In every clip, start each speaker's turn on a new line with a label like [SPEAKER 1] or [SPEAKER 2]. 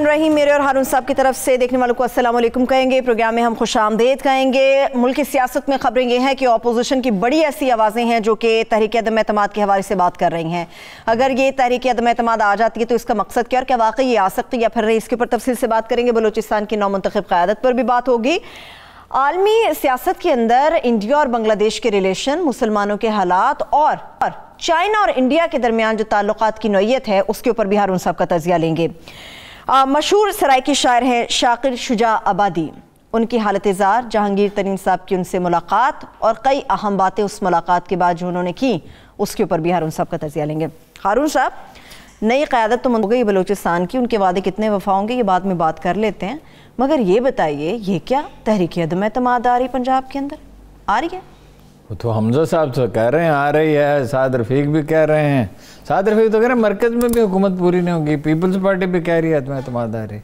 [SPEAKER 1] रहीम मेरे और हारून साहब की तरफ से देखने वालों को असल कहेंगे प्रोग्राम में हम खुश आमदेद कहेंगे मुल्क की सियासत में खबरें ये हैं कि अपोजिशन की बड़ी ऐसी आवाज़ें हैं जो कि तहरीक अदम अतमाद के हवाले से बात कर रही हैं अगर ये तहरीक अदम अतमाद आ जाती है तो इसका मकसद क्या और क्या वाकई ये आ सकती है या फिर इसके ऊपर तफसील से बात करेंगे बलोचिस्तान की नौ क्यादत पर भी बात होगी आलमी सियासत के अंदर इंडिया और बांग्लादेश के रिलेशन मुसलमानों के हालात और, और चाइना और इंडिया के दरमियान जो ताल्लुक की नोयत है उसके ऊपर भी हारून साहब का तजिया लेंगे मशहूर के शायर हैं शाकिर शुजा आबादी उनकी हालत ज़ार जहांगीर तरीन साहब की उनसे मुलाकात और कई अहम बातें उस मुलाकात के बाद जो उन्होंने की उसके ऊपर भी हारून साहब का तजिया लेंगे हारून साहब नई क़्यादत तो मंद गई बलोचिस्तान की उनके वादे कितने वफा होंगे ये बाद में बात कर लेते हैं मगर ये बताइए ये क्या तहरीकी अदम अतमाद आ रही पंजाब के अंदर आ रही है
[SPEAKER 2] वो तो हमजा साहब तो कह रहे हैं आ रही है साद रफीक भी कह रहे हैं साद रफीक तो कह रहे हैं मरकज़ में भी हुकूमत पूरी नहीं होगी पीपल्स पार्टी भी कह रही है अतम आ रही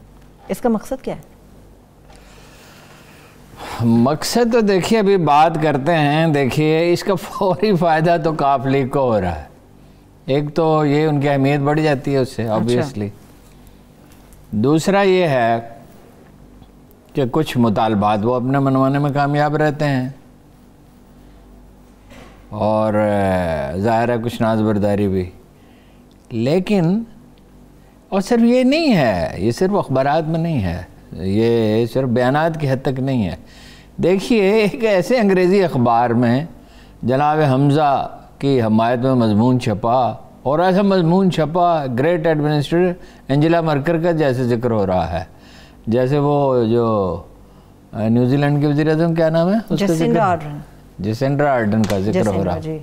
[SPEAKER 1] इसका मकसद क्या है
[SPEAKER 2] मकसद तो देखिए अभी बात करते हैं देखिए इसका फौरी फ़ायदा तो काफ लीग को हो रहा है एक तो ये उनकी अहमियत बढ़ जाती है उससे ऑब्वियसली अच्छा। दूसरा ये है कि कुछ मुतालबात वो अपने मनवाने में कामयाब रहते हैं और ज़ाहिर है कुछ नाज बरदारी भी लेकिन और सिर्फ ये नहीं है ये सिर्फ अखबार में नहीं है ये सिर्फ बयान की हद तक नहीं है देखिए एक ऐसे अंग्रेज़ी अखबार में जनाब हमज़ा की हमायत में मजमून छपा और ऐसा मजमून छपा ग्रेट एडमिनिस्ट्रेटर एंजिला मर्कर का जैसे जिक्र हो रहा है जैसे वो जो न्यूजीलैंड के वजी क्या नाम है उसका जसेंड्रा आर्डन का जिक्र हो रहा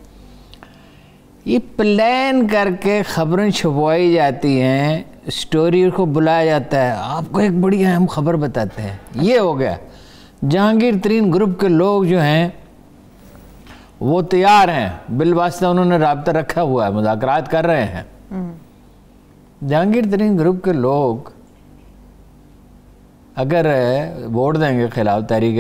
[SPEAKER 2] ये प्लान करके खबरें छुपवाई जाती हैं स्टोरी को बुलाया जाता है आपको एक बड़ी अहम खबर बताते हैं ये हो गया जहांगीर तरीन ग्रुप के लोग जो हैं वो तैयार हैं बिलवास्ता उन्होंने रबता रखा हुआ है मुजाकर कर रहे हैं
[SPEAKER 1] हम्म।
[SPEAKER 2] जहांगीर तरीन ग्रुप के लोग अगर वोट देंगे खिलाफ तहरीक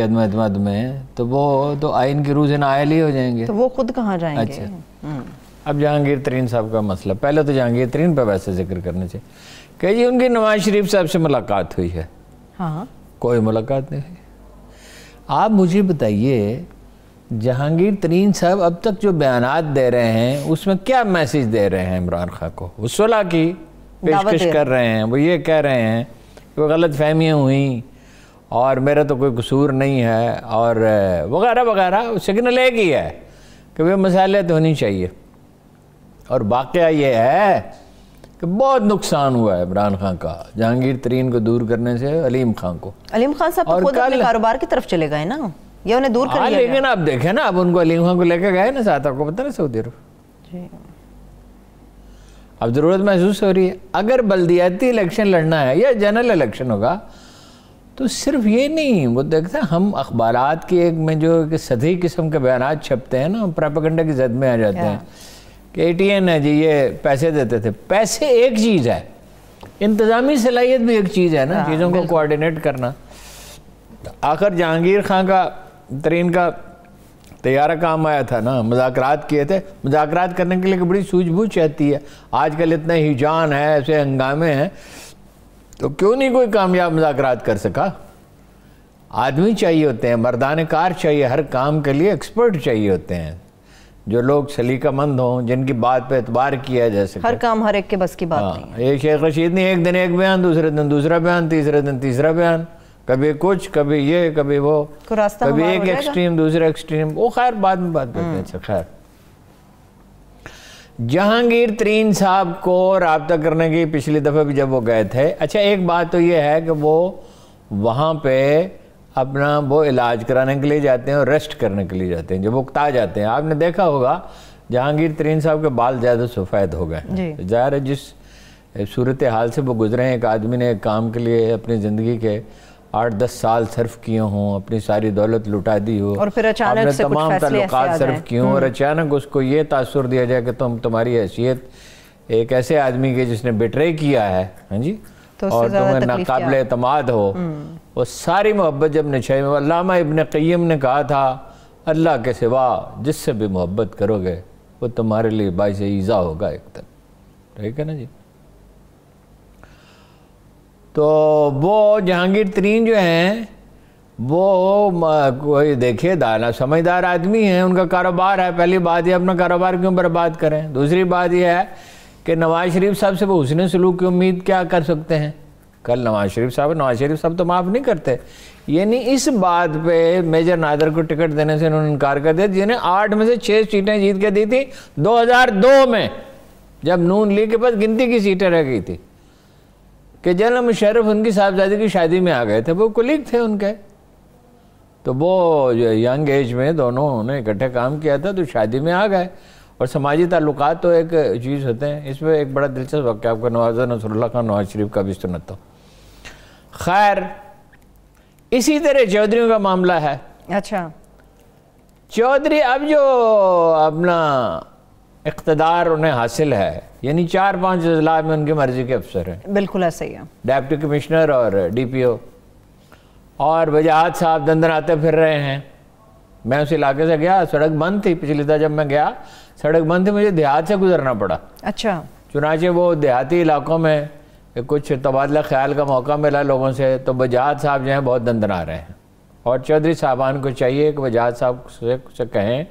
[SPEAKER 2] में तो वो तो आइन की रूज नायल ही हो जाएंगे तो वो
[SPEAKER 1] खुद कहाँ जाएंगे अच्छा हम्म।
[SPEAKER 2] अब जहांगीर तरीन साहब का मसला पहले तो जहांगीर तरीन पर वैसे जिक्र करना चाहिए कि जी उनकी नवाज शरीफ साहब से मुलाकात हुई है हाँ कोई मुलाकात नहीं हुई आप मुझे बताइए जहांगीर तरीन साहब अब तक जो बयान दे रहे हैं उसमें क्या मैसेज दे रहे हैं इमरान खान को उस की पेशकश कर रहे हैं वो ये कह रहे हैं कोई गलत फहमियाँ हुई और मेरा तो कोई कसूर नहीं है और वगैरह वगैरह सिग्नल एक ही है कि वे मसाले तो होनी चाहिए और वाक़ ये है कि बहुत नुकसान हुआ है इमरान खान का जहांगीर तरीन को दूर करने से अलीम खान को
[SPEAKER 1] अलीम खान साहब तो और खुद अपने कारोबार की तरफ चले गए ना
[SPEAKER 2] ये उन्हें दूर कर हाँ, लेकिन आप देखें ना अब उनको अलीम खान को लेकर गए ना साथ आपको पता ना सऊदी
[SPEAKER 1] अरब
[SPEAKER 2] अब ज़रूरत महसूस हो रही है अगर बल्दियाती इलेक्शन लड़ना है या जनरल इलेक्शन होगा तो सिर्फ ये नहीं वो देखते हम अखबार की एक में जो कि सदी किस्म के बयान छपते हैं ना प्रापगंडा की जद में आ जाते हैं कि ए टी एन है जी ये पैसे देते थे पैसे एक चीज़ है इंतज़ामी सलाहियत भी एक चीज़ है ना हाँ, चीज़ों को कोऑर्डिनेट करना आखिर जहांगीर खां का तरीन का तैयारा काम आया था ना मजाकरात किए थे मजाकरात करने के लिए बड़ी सूझबूझ रहती है आजकल इतना हिजान है ऐसे हंगामे हैं तो क्यों नहीं कोई कामयाब मजाक कर सका आदमी चाहिए होते हैं मरदान कार चाहिए हर काम के लिए एक्सपर्ट चाहिए होते हैं जो लोग सलीकामंद हों जिनकी बात पे एतबार किया जा सके हर
[SPEAKER 1] काम हर एक के बस की बात हाँ,
[SPEAKER 2] नहीं एक शेख रशीद ने एक दिन एक बयान दूसरे दिन दूसरा बयान तीसरे दिन तीसरा बयान कभी कुछ कभी ये कभी वो
[SPEAKER 1] कभी एक एक्सट्रीम
[SPEAKER 2] दूसरा एक्सट्रीम वो खैर बाद में बात करते हैं हम्म। अच्छा, खैर जहांगीर तरीन साहब को रबता करने की पिछली दफ़े भी जब वो गए थे अच्छा एक बात तो ये है कि वो वहां पे अपना वो इलाज कराने के लिए जाते हैं और रेस्ट करने के लिए जाते हैं जब वो जाते हैं आपने देखा होगा जहांगीर तरीन साहब के बाल ज़्यादा सफ़ेद हो गए ज़ाहिर है जिस सूरत हाल से वो गुजरे हैं एक आदमी ने एक काम के लिए अपनी ज़िंदगी के आठ दस साल सर्फ किए हों अपनी सारी दौलत लुटा दी हो और फिर अचानक से तमाम ताल्लुकात सर्फ किए हों और हम्म। अचानक उसको ये तासर दिया जाए कि तुम तुम्हारी हैसियत एक ऐसे आदमी के जिसने बिट्रे किया है हाँ जी तो और तुम्हें नाकबिल अतमाद हो हम्म। वो सारी मोहब्बत जब नशे में अलामा इबन क़य्यम ने कहा था अल्लाह के सिवा जिससे भी मोहब्बत करोगे वो तुम्हारे लिए बायस ईज़ा होगा एक तक ठीक है ना जी तो वो जहांगीर तरीन जो हैं वो कोई देखिए दाना समझदार आदमी हैं उनका कारोबार है पहली बात ये अपना कारोबार क्यों बर्बाद करें दूसरी बात यह है कि नवाज़ शरीफ साहब से वो उसने सलूक की उम्मीद क्या कर सकते हैं कल नवाज शरीफ साहब नवाज शरीफ साहब तो माफ़ नहीं करते यानी इस बात पे मेजर नादर को टिकट देने से उन्होंने इनकार कर दिया जिन्हें आठ में से छः सीटें जीत के दी थी 2002 में जब नून लीग के पास गिनती की सीटें रह गई थी कि जनरल मुशरफ उनकी साहबजादी की शादी में आ गए थे वो कुलीग थे उनके तो वो यंग एज में दोनों ने इकट्ठे काम किया था तो शादी में आ गए और समाजी ताल्लुक तो एक चीज़ होते हैं इसमें एक बड़ा दिलचस्प वक्त आपका नवाजा नसरुल्ला खान नवाज शरीफ का भी सुनता खैर इसी तरह चौधरी का मामला है अच्छा चौधरी अब जो अपना इकतदार उन्हें हासिल है यानी चार पाँच अजला में उनकी मर्जी के अफसर हैं
[SPEAKER 1] बिल्कुल ऐसा ही है
[SPEAKER 2] डेप्टी कमिश्नर और डी पी ओ और वजाहत साहब दंदन आते फिर रहे हैं मैं उस इलाके से गया सड़क बंद थी पिछली दफ़ा जब मैं गया सड़क बंद थी मुझे देहात से गुजरना पड़ा अच्छा चुनाचे वो देहाती इलाकों में कुछ तबादला ख्याल का मौका मिला लोगों से तो वजाहत साहब जो हैं बहुत दंदना रहे हैं और चौधरी साहबान को चाहिए कि वजाहत साहब से कहें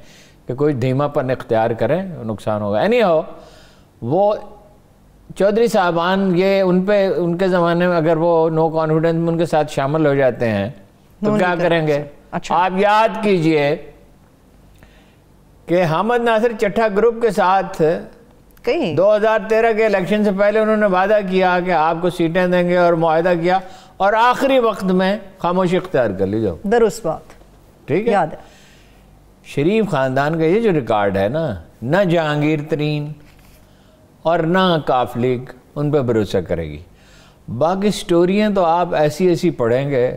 [SPEAKER 2] कि कोई धीमापन इख्तियार करें नुकसान होगा एनी हो वो चौधरी साहबान ये उन पर उनके ज़माने में अगर वो नो कॉन्फिडेंस में उनके साथ शामिल हो जाते हैं तो क्या करेंगे अच्छा। आप याद कीजिए कि हमद नासिर चट्ठा ग्रुप के साथ कहीं 2013 के इलेक्शन से पहले उन्होंने वादा किया कि आपको सीटें देंगे और माहदा किया और आखिरी वक्त में खामोशी इख्तियार कर लीजिए दरुस्त बात ठीक है याद है शरीफ ख़ानदान का ये जो रिकॉर्ड है ना ना जहांगीर तरीन और ना काफलिक उन पर भरोसा करेगी बाकी स्टोरियाँ तो आप ऐसी ऐसी पढ़ेंगे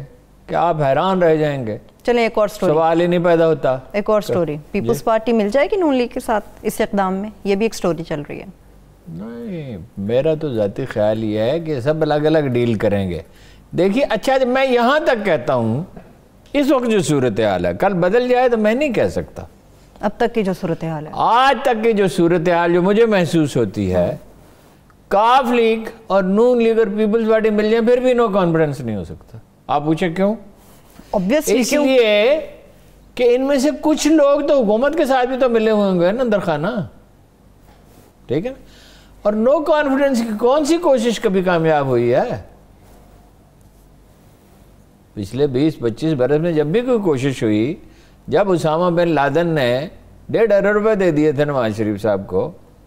[SPEAKER 2] कि आप हैरान रह जाएंगे चले एक और स्टोरी सवाल ही नहीं पैदा होता एक और स्टोरी पीपल्स
[SPEAKER 1] पार्टी मिल जाएगी नून लीग के साथ इस इकदाम में ये भी एक स्टोरी चल रही है
[SPEAKER 2] नहीं मेरा तो ज़ाती ख्याल ये है कि सब अलग अलग डील करेंगे देखिए अच्छा मैं यहाँ तक कहता हूँ इस वक्त जो सूरत हाल है कल बदल जाए तो मैं नहीं कह सकता अब तक की जो सूरत हाल है आज तक की जो सूरत हाल जो मुझे महसूस होती है काफ लीग और नून लीग और पीपल्स पार्टी मिल जाए फिर भी नो कॉन्फिडेंस नहीं हो सकता आप पूछे क्यों इसलिए कि इनमें से कुछ लोग तो हुकूमत के साथ भी तो मिले हुए होंगे ना दरखाना ठीक है और नो कॉन्फिडेंस की कौन सी कोशिश कभी कामयाब हुई है पिछले 20-25 बरस में जब भी कोई कोशिश हुई जब उसामा बिन लादन ने डेढ़ अरब रुपये दे दिए थे नवाज शरीफ साहब को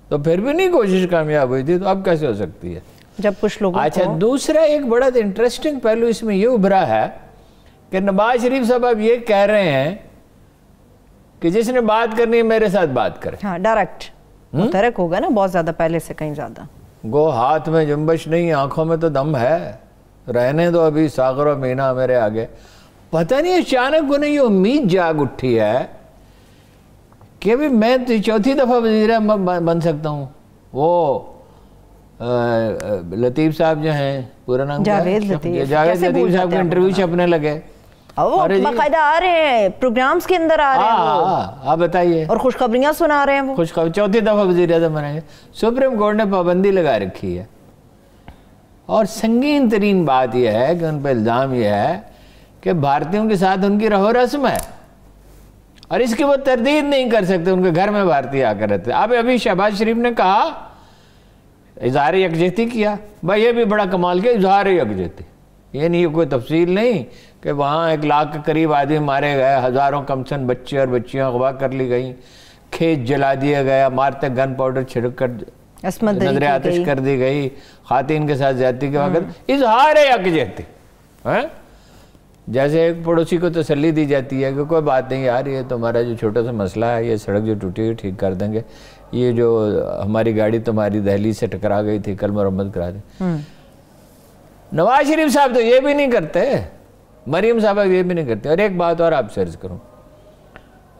[SPEAKER 2] तो फिर भी नहीं कोशिश कामयाब हुई थी तो अब कैसे हो सकती है जब कुछ लोग अच्छा दूसरा एक बड़ा इंटरेस्टिंग पहलू इसमें ये उभरा है कि नवाज शरीफ साहब अब ये कह रहे हैं कि जिसने बात करनी है मेरे साथ बात करे हाँ डायरेक्ट तरक होगा ना बहुत ज्यादा पहले से कहीं ज्यादा गो हाथ में जुम्बश नहीं आंखों में तो दम है रहने दो अभी सागर और मीना मेरे आगे पता नहीं अचानक उन्हें ये उम्मीद जाग उठी है कि अभी मैं तो चौथी दफ़ा वजीर बन सकता हूँ वो लतीफ़ साहब जो हैं पूरा नाम जावेद लतीफ़ जावेद लतीफ़ साहब का इंटरव्यू छपने लगे बाकायदा
[SPEAKER 1] आ रहे हैं प्रोग्राम्स के अंदर आ रहे हैं आप हाँ, हाँ,
[SPEAKER 2] हाँ, बताइए और खुशखबरियाँ सुना रहे हैं वो खुशखबरी चौथी दफ़ा वजी अजम तो बनाएंगे सुप्रीम कोर्ट ने पाबंदी लगा रखी है और संगीन तरीन बात यह है कि उन पर इल्ज़ाम यह है कि भारतीयों के साथ उनकी रहो रस्म है और इसकी वो तरदीद नहीं कर सकते उनके घर में भारतीय आकर रहते अब अभी शहबाज शरीफ ने कहा इजहार यकजहती किया भाई ये भी बड़ा कमाल किया इजहार यकजहती ये नहीं कोई तफसील नहीं कि वहाँ एक लाख के करीब आदमी मारे गए हज़ारों कमसन बच्चे और बच्चियाँ अगवा कर ली गई खेत जला दिया गया मारते गन पाउडर छिड़क कर नजर आतश कर दी गई खातिन के साथ जाती के वक्त इजहार है है जैसे एक पड़ोसी को तसली दी जाती है कि कोई बात नहीं यार ये तुम्हारा तो जो छोटा सा मसला है ये सड़क जो टूटी हुई ठीक कर देंगे ये जो हमारी गाड़ी तुम्हारी दहली से टकरा गई थी कल मरम्मत करा दें हम्म। नवाज शरीफ साहब तो ये भी नहीं करते मरियम साहब ये भी नहीं करते और एक बात और आप सर्ज करूँ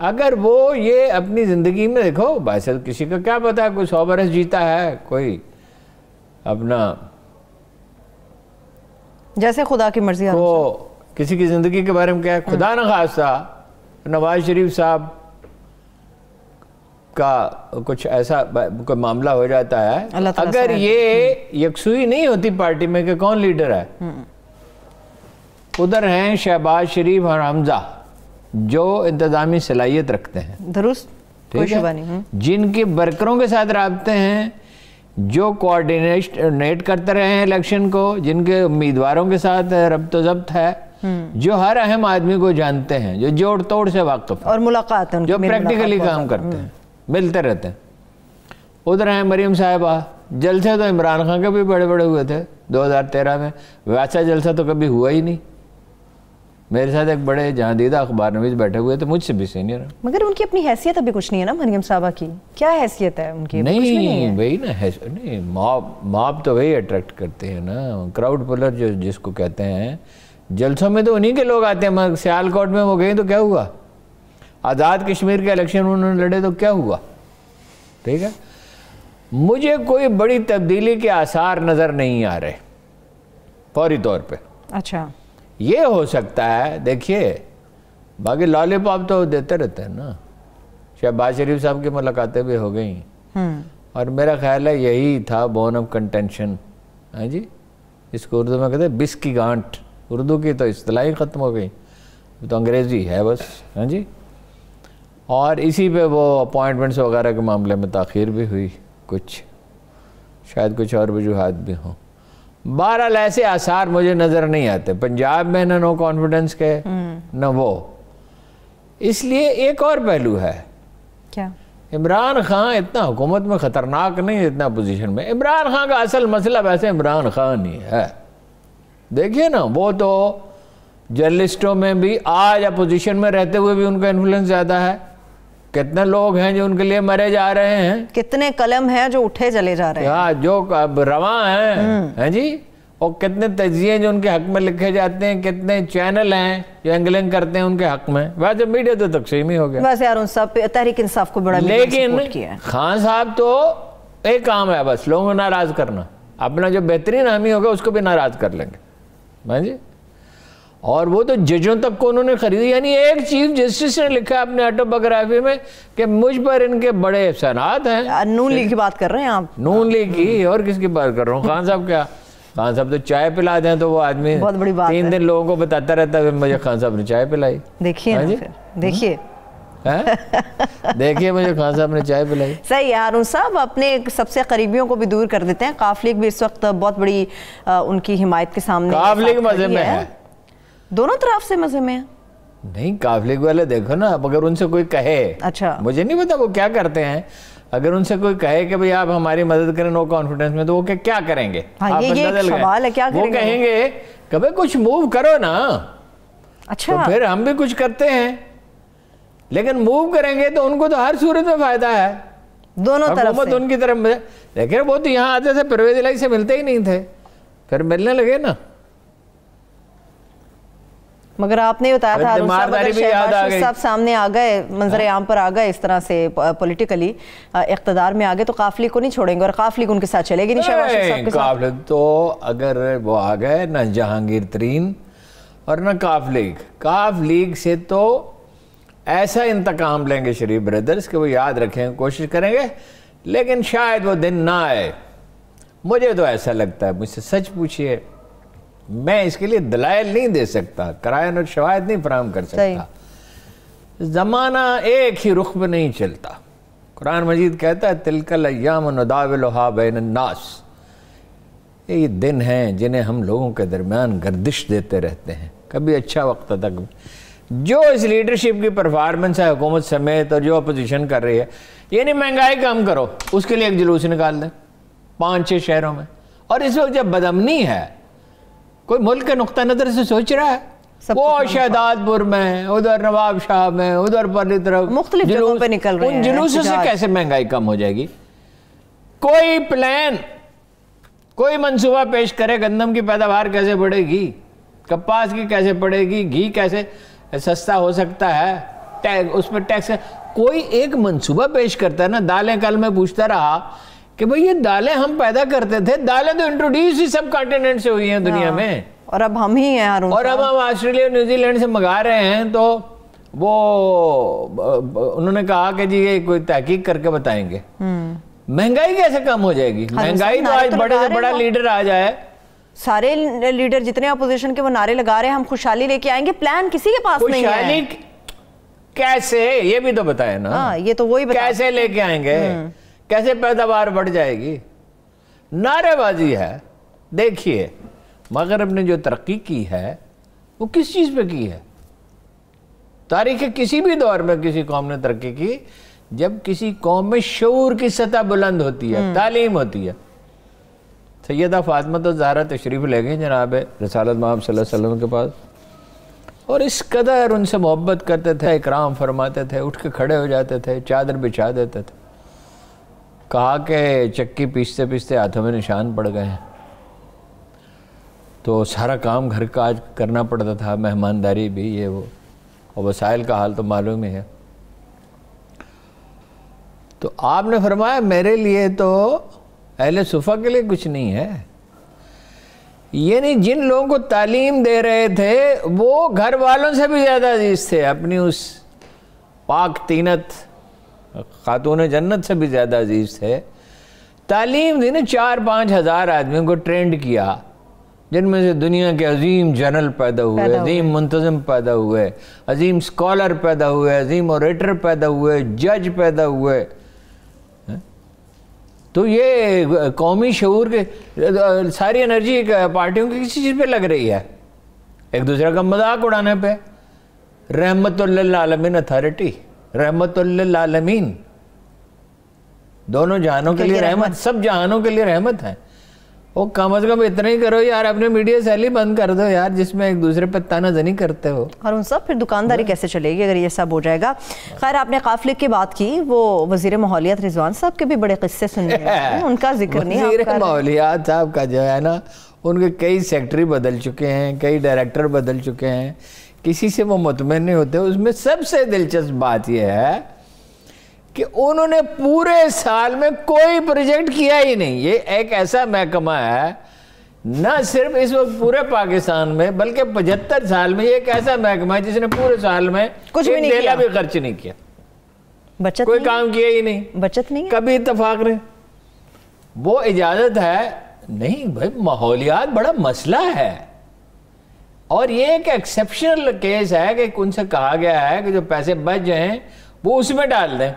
[SPEAKER 2] अगर वो ये अपनी ज़िंदगी में देखो बासल किसी का क्या पता है कोई सौ बरस जीता है कोई अपना जैसे खुदा की मर्जी वो किसी की ज़िंदगी के बारे में क्या है खुदा हम्म। न खासा नवाज शरीफ साहब का कुछ ऐसा कोई मामला हो जाता है अगर ये यकसुई नहीं होती पार्टी में कि कौन लीडर है हम्म। उधर हैं शहबाज शरीफ और हमजा जो इंतजामी सलाहियत रखते हैं दुरुस्त ठीक है हम्म। जिनके वर्करों के साथ रबते हैं जो कोऑर्डिनेट करते रहे हैं इलेक्शन को जिनके उम्मीदवारों के साथ रब्त जब्त है हम्म। जो हर अहम आदमी को जानते हैं जो जोड़ तोड़ से वाकफ और मुलाकात जो प्रैक्टिकली काम करते हम्म। हैं मिलते रहते हैं उधर हैं मरीम साहिबा जलसे तो इमरान खान के भी बड़े बड़े हुए थे 2013 में वैसा जलसा तो कभी हुआ ही नहीं मेरे साथ एक बड़े दीदा अखबार नवीज बैठे हुए थे तो मुझसे भी सीनियर
[SPEAKER 1] मगर उनकी अपनी हैसियत अभी कुछ नहीं है ना मरियम साहबा की क्या हैसियत है उनकी नहीं, कुछ नहीं
[SPEAKER 2] वही ना है नहीं माप माप तो वही अट्रैक्ट करते हैं ना क्राउड पुलर जो जिसको कहते हैं जलसों में तो उन्हीं के लोग आते हैं मगर सियालकोट में वो गए तो क्या हुआ आज़ाद कश्मीर के इलेक्शन उन्होंने लड़े तो क्या हुआ ठीक है मुझे कोई बड़ी तब्दीली के आसार नज़र नहीं आ रहे फौरी तौर पर अच्छा ये हो सकता है देखिए बाकी लॉलीपॉप तो देते रहते हैं ना शहबाज शरीफ साहब की मुलाकातें भी हो गई हम्म। और मेरा ख्याल है यही था बोन ऑफ कंटेंशन हाँ जी इसको उर्दू में कहते हैं बिस की गांठ उर्दू की तो असलाह ही ख़त्म हो गई तो अंग्रेज़ी है बस हाँ जी और इसी पे वो अपॉइंटमेंट्स वगैरह के मामले में तखिर भी हुई कुछ शायद कुछ और वजूहत भी हों बहरहाल ऐसे आसार मुझे नज़र नहीं आते पंजाब में ना नो कॉन्फिडेंस के हम्म। न वो इसलिए एक और पहलू है क्या इमरान खान इतना हुकूमत में ख़तरनाक नहीं इतना पोजीशन में इमरान खान का असल मसला वैसे इमरान खान ही है देखिए ना वो तो जर्नलिस्टों में भी आज अपोजिशन में रहते हुए भी उनका इन्फ्लुएंस ज़्यादा है कितने लोग हैं जो उनके लिए मरे जा रहे हैं कितने कलम हैं जो उठे चले जा रहे हैं जो अब रवा हैं हम्म। हैं जी और कितने तजिए जो उनके हक में लिखे जाते हैं कितने चैनल हैं जो एंगलिंग करते हैं उनके हक में वैसे मीडिया तो तकसीम ही हो गया
[SPEAKER 1] वैसे यार उन सब तहरीक इंसाफ
[SPEAKER 2] को बड़ा लेकिन खान साहब तो एक काम है बस लोगों को नाराज करना अपना जो बेहतरीन हमी होगा उसको भी नाराज कर लेंगे हाँ जी और वो तो जजों तक को उन्होंने खरीदी यानी एक चीफ जस्टिस ने लिखा है अपने ऑटोबायोग्राफी में कि मुझ पर इनके बड़े एहसानात हैं नून लीग की बात कर रहे हैं आप नून लीग की और किसकी बात कर रहा हूँ खान साहब क्या खान साहब तो चाय पिला दें तो वो आदमी बहुत बड़ी बात तीन दिन लोगों को बताता रहता है मुझे खान साहब ने चाय पिलाई
[SPEAKER 1] देखिए हाँ देखिए
[SPEAKER 2] हाँ? देखिए मुझे खान साहब ने चाय पिलाई
[SPEAKER 1] सही है हारून साहब अपने सबसे करीबियों को भी दूर कर देते हैं काफ लीग भी इस वक्त बहुत बड़ी उनकी हिमायत के सामने काफ लीग मजे में है। दोनों तरफ से मजे में
[SPEAKER 2] नहीं काफिले वाले देखो ना अब अगर उनसे कोई कहे अच्छा मुझे नहीं पता वो क्या करते हैं अगर उनसे कोई कहे कि भाई आप हमारी मदद करें नो कॉन्फिडेंस में तो वो क्या करेंगे हाँ, ये, ये सवाल है क्या वो कहेंगे कभी कुछ मूव करो ना अच्छा तो फिर हम भी कुछ करते हैं लेकिन मूव करेंगे तो उनको तो हर सूरत में फायदा है दोनों तरफ से। उनकी तरफ देखे वो तो यहाँ आते थे परवेज लाई से मिलते ही नहीं थे फिर मिलने लगे ना मगर आपने बताया था साहब
[SPEAKER 1] सामने आ गए मंजर हाँ। आम पर आ गए इस तरह से पॉलिटिकली इकतदार में आ गए तो काफले को नहीं छोड़ेंगे और काफले को उनके साथ चलेगी नहीं
[SPEAKER 2] काफले तो अगर वो आ गए ना जहांगीर तरीन और ना काफ लीग काफ लीग से तो ऐसा इंतकाम लेंगे शरीफ ब्रदर्स कि वो याद रखें कोशिश करेंगे लेकिन शायद वो दिन ना आए मुझे तो ऐसा लगता है मुझसे सच पूछिए मैं इसके लिए दलायल नहीं दे सकता करायन और शवायद नहीं फराम कर सकता ज़माना एक ही रुख में नहीं चलता कुरान मजीद कहता है तिलकल अयामदावलहा ये दिन हैं जिन्हें हम लोगों के दरमियान गर्दिश देते रहते हैं कभी अच्छा वक्त तक जो इस लीडरशिप की परफॉर्मेंस है हुकूमत समेत और जो अपोजिशन कर रही है ये नहीं महंगाई कम करो उसके लिए एक जुलूस निकाल दें पाँच छः शहरों में और इस वक्त जब बदमनी है कोई मुल्क के नुक़ नज़र से सोच रहा है वो तो शहदादपुर में उधर नवाब शाह में उधर परली तरफ मुख्तलिफ निकल रहे उन जुलूसों से कैसे महंगाई कम हो जाएगी कोई प्लान कोई मंसूबा पेश करे गंदम की पैदावार कैसे बढ़ेगी कपास की कैसे पड़ेगी घी कैसे सस्ता हो सकता है टैग उस पर टैक्स कोई एक मंसूबा पेश करता है ना दालें कल मैं पूछता रहा कि भाई ये दालें हम पैदा करते थे दालें तो इंट्रोड्यूस ही सब कॉन्टिनेंट से हुई हैं दुनिया हाँ। में और अब हम ही हैं और अब हम ऑस्ट्रेलिया न्यूजीलैंड से मंगा रहे हैं तो वो उन्होंने कहा कि जी ये कोई तहकीक करके बताएंगे हम्म। महंगाई कैसे कम हो जाएगी हाँ महंगाई तो आज तो बड़े से बड़ा लीडर आ जाए
[SPEAKER 1] सारे लीडर जितने अपोजिशन के वो नारे लगा रहे हैं हम खुशहाली लेके आएंगे प्लान किसी के पास नहीं है
[SPEAKER 2] कैसे ये भी तो बताए ना आ, हाँ, ये तो वही कैसे लेके आएंगे हम्म। कैसे पैदावार बढ़ जाएगी नारेबाजी है देखिए मगरब ने जो तरक्की की है वो किस चीज़ पे की है तारीख के किसी भी दौर में किसी कौम ने तरक्की की जब किसी कौम में शूर की सतह बुलंद होती है हम्म। तालीम होती है सैदा फातमा तो ज़ारा तशरीफ़ ले गए जनाब रसालत महब के पास और इस कदर उनसे मोहब्बत करते थे इकराम फरमाते थे उठ के खड़े हो जाते थे चादर बिछा देते थे कहा कि चक्की पीसते पीसते हाथों में निशान पड़ गए तो सारा काम घर का आज करना पड़ता था मेहमानदारी भी ये वो और वसाइल का हाल तो मालूम ही है तो आपने फरमाया मेरे लिए तो अहले सुफा के लिए कुछ नहीं है ये नहीं जिन लोगों को तालीम दे रहे थे वो घर वालों से भी ज़्यादा अजीज थे अपनी उस पाक तीनत खातून जन्नत से भी ज़्यादा अजीज़ थे तालीम दी ना चार पाँच हज़ार आदमियों को ट्रेंड किया जिनमें से दुनिया के अजीम जनरल पैदा हुए अजीम मुंतजम पैदा हुए अजीम स्कॉलर पैदा हुए अजीम ऑरेटर पैदा हुए जज पैदा हुए हाँ? तो ये कौमी शूर के सारी एनर्जी पार्टियों की किसी चीज़ पे लग रही है एक दूसरे का मजाक उड़ाने पे रहमत आलमिन अथॉरिटी रहमतमीन दोनों जहानों के, लिए रहमत सब जहानों के लिए रहमत है वो कम अज कम इतना ही करो यार अपने मीडिया ही बंद कर दो यार जिसमें एक दूसरे पर जनी करते हो और उन सब फिर दुकानदारी हाँ। कैसे चलेगी अगर ये सब हो
[SPEAKER 1] जाएगा खैर आपने काफिले की बात की वो वजीर माहौलियात रिजवान साहब के भी बड़े किस्से सुने उनका जिक्र नहीं
[SPEAKER 2] माहौलियात साहब का जो है ना उनके कई सेक्रेटरी बदल चुके हैं कई डायरेक्टर बदल चुके हैं किसी से वो मुतमिन नहीं होते उसमें सबसे दिलचस्प बात यह है कि उन्होंने पूरे साल में कोई प्रोजेक्ट किया ही नहीं ये एक ऐसा महकमा है ना सिर्फ इस वक्त पूरे पाकिस्तान में बल्कि पचहत्तर साल में एक ऐसा महकमा है जिसने पूरे साल में कुछ भी नहीं किया भी खर्च नहीं किया बचत कोई काम किया ही नहीं बचत नहीं कभी इतफाक नहीं वो इजाजत है नहीं भाई माहौलियात बड़ा मसला है और ये एक एक्सेप्शनल केस है कि उनसे कहा गया है कि जो पैसे बच जाए वो उसमें डाल दें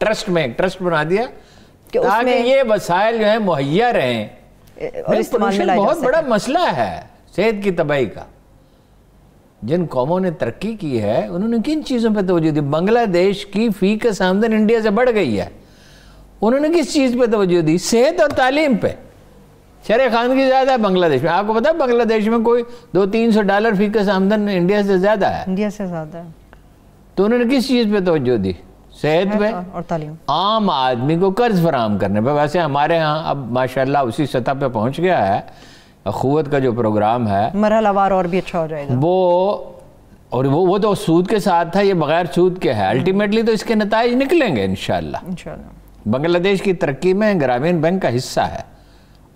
[SPEAKER 2] ट्रस्ट में ट्रस्ट बना दिया कि तो ताकि ये वसायल जो है मुहैया रहे बहुत बड़ा मसला है सेहत की तबाही का जिन कौमों ने तरक्की की है उन्होंने किन चीज़ों पर तोजो दी बांग्लादेश की फी का आमदन इंडिया से बढ़ गई है उन्होंने किस चीज़ पर तोजह दी सेहत और तालीम पर शर खान की ज़्यादा है बांग्लादेश में आपको पता है बांग्लादेश में कोई दो तीन सौ डॉलर फीकस आमदन इंडिया से ज़्यादा है इंडिया से ज़्यादा है तो उन्होंने किस चीज़ पे तोज्जो दी सेहत पे और तालीम आम आदमी को कर्ज फराम करने पर वैसे हमारे यहाँ अब माशा उसी सतह पर पहुंच गया है खुवत का जो प्रोग्राम है मरहलावार और भी अच्छा हो जाएगा वो और वो वो तो सूद के साथ था ये बगैर सूद के है अल्टीमेटली तो इसके नतज निकलेंगे इन बांग्लादेश की तरक्की में ग्रामीण बैंक का हिस्सा है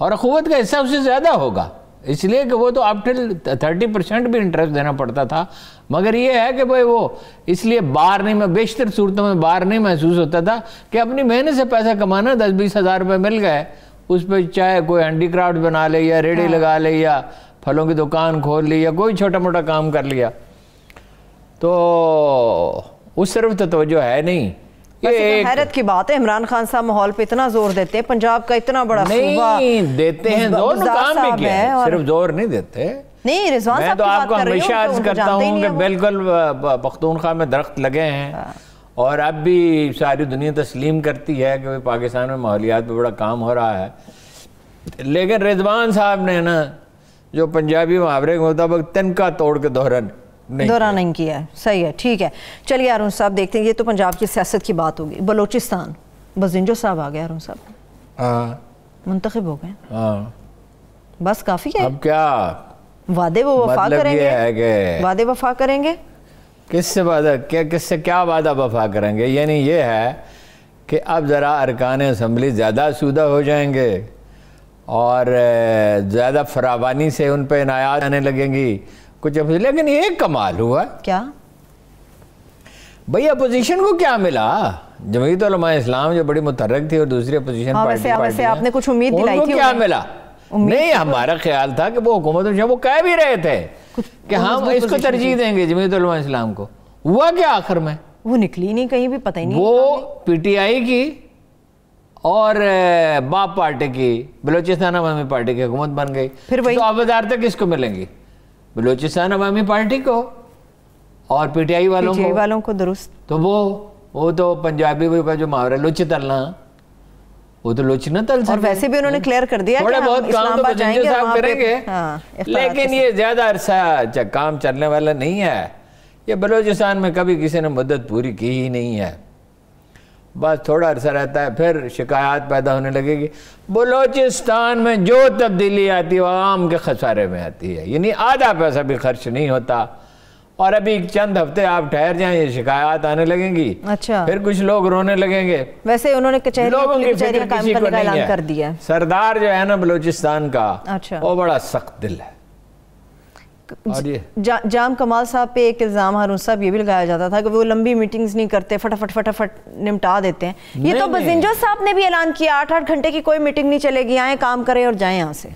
[SPEAKER 2] और अखुवत का हिस्सा उससे ज़्यादा होगा इसलिए कि वो तो आप टिल थर्टी परसेंट भी इंटरेस्ट देना पड़ता था मगर ये है कि भाई वो इसलिए बार नहीं मैं बेशतर सूरतों में बार नहीं महसूस होता था कि अपनी मेहनत से पैसा कमाना दस बीस हज़ार रुपये मिल गए उस पर चाहे कोई हैंडी क्राफ्ट बना ले या रेडी हाँ। लगा ले या फलों की दुकान खोल ली या कोई छोटा मोटा काम कर लिया तो उस तरफ तो, तो है नहीं तो हैरत
[SPEAKER 1] की बात है इमरान खान साहब माहौल पे इतना जोर देते हैं पंजाब का इतना बड़ा नहीं देते हैं जोर काम भी किया है सिर्फ
[SPEAKER 2] जोर नहीं देते
[SPEAKER 1] नहीं रिजवान साहब तो आपको हमेशा तो अर्ज करता हूँ
[SPEAKER 2] बिल्कुल पख्तूनखा में दरख्त लगे हैं हाँ। और अब भी सारी दुनिया तस्लीम करती है कि पाकिस्तान में माहौलियात पर बड़ा काम हो रहा है लेकिन रिजवान साहब ने ना जो पंजाबी मुहावरे के मुताबिक तिनका तोड़ के दोहरन दौरा
[SPEAKER 1] नहीं किया है सही है ठीक है चलिए अरुण साहब देखते हैं ये तो पंजाब की सियासत की बात होगी बलोचिस्तान बजिंजो साहब आ गए अरुण साहब
[SPEAKER 2] हाँ। मुंतखब हो गए हाँ।
[SPEAKER 1] बस काफ़ी है अब क्या वादे वो वफा मतलब करेंगे वादे वफा करेंगे
[SPEAKER 2] किससे वादा क्या किससे क्या वादा वफा करेंगे यानी ये है कि अब ज़रा अरकान असम्बली ज़्यादा सूदा हो जाएंगे और ज़्यादा फरावानी से उन पर इनायात आने लगेंगी कुछ अपोजिशन लेकिन एक कमाल हुआ क्या भाई अपोजिशन को क्या मिला जमीत इस्लाम जो बड़ी मुतरक थी और दूसरी अपोजिशन हाँ, पार्टी, आपने कुछ उम्मीद दिलाई थी क्या मिला नहीं हमारा ख्याल था कि वो हुकूमत वो कह भी रहे थे कि हम हाँ, इसको तरजीह देंगे जमीत इस्लाम को हुआ क्या आखिर में वो निकली नहीं कहीं भी पता ही नहीं वो पीटीआई की और बाप पार्टी की बलोचिस्तान आवामी पार्टी की हुकूमत बन गई फिर तो वही तो किसको मिलेंगी बलोचिस्तान अवामी पार्टी को और पीटीआई वालों को वालों को दुरुस्त तो वो वो तो पंजाबी का जो मुहावरा लुच तलना वो तो लुच न तल और वैसे भी उन्होंने क्लियर कर दिया थोड़ा बहुत काम तो जाएंगे साहब करेंगे
[SPEAKER 1] हाँ, लेकिन
[SPEAKER 2] ये ज्यादा अरसा काम चलने वाला नहीं है ये बलोचिस्तान में कभी किसी ने मदद पूरी की ही नहीं है बस थोड़ा अरसा रहता है फिर शिकायत पैदा होने लगेगी बलोचिस्तान में जो तब्दीली आती है वह आम के खसारे में आती है यानी आधा पैसा भी खर्च नहीं होता और अभी चंद हफ्ते आप ठहर जाए ये शिकायत आने लगेंगी अच्छा फिर कुछ लोग रोने लगेंगे
[SPEAKER 1] वैसे उन्होंने लोगों की फिक्र किसी को नहीं है दिया
[SPEAKER 2] सरदार जो है ना बलोचिस्तान का अच्छा वो बड़ा सख्त दिल है जा,
[SPEAKER 1] जाम कमाल साहब पे एक इल्ज़ाम हारून साहब ये भी लगाया जाता था कि वो लंबी मीटिंग्स नहीं करते फटाफट फटाफट निपटा देते हैं ये तो बजिंजो साहब ने भी ऐलान किया आठ आठ घंटे की कोई मीटिंग नहीं चलेगी आए काम करें और जाए यहाँ से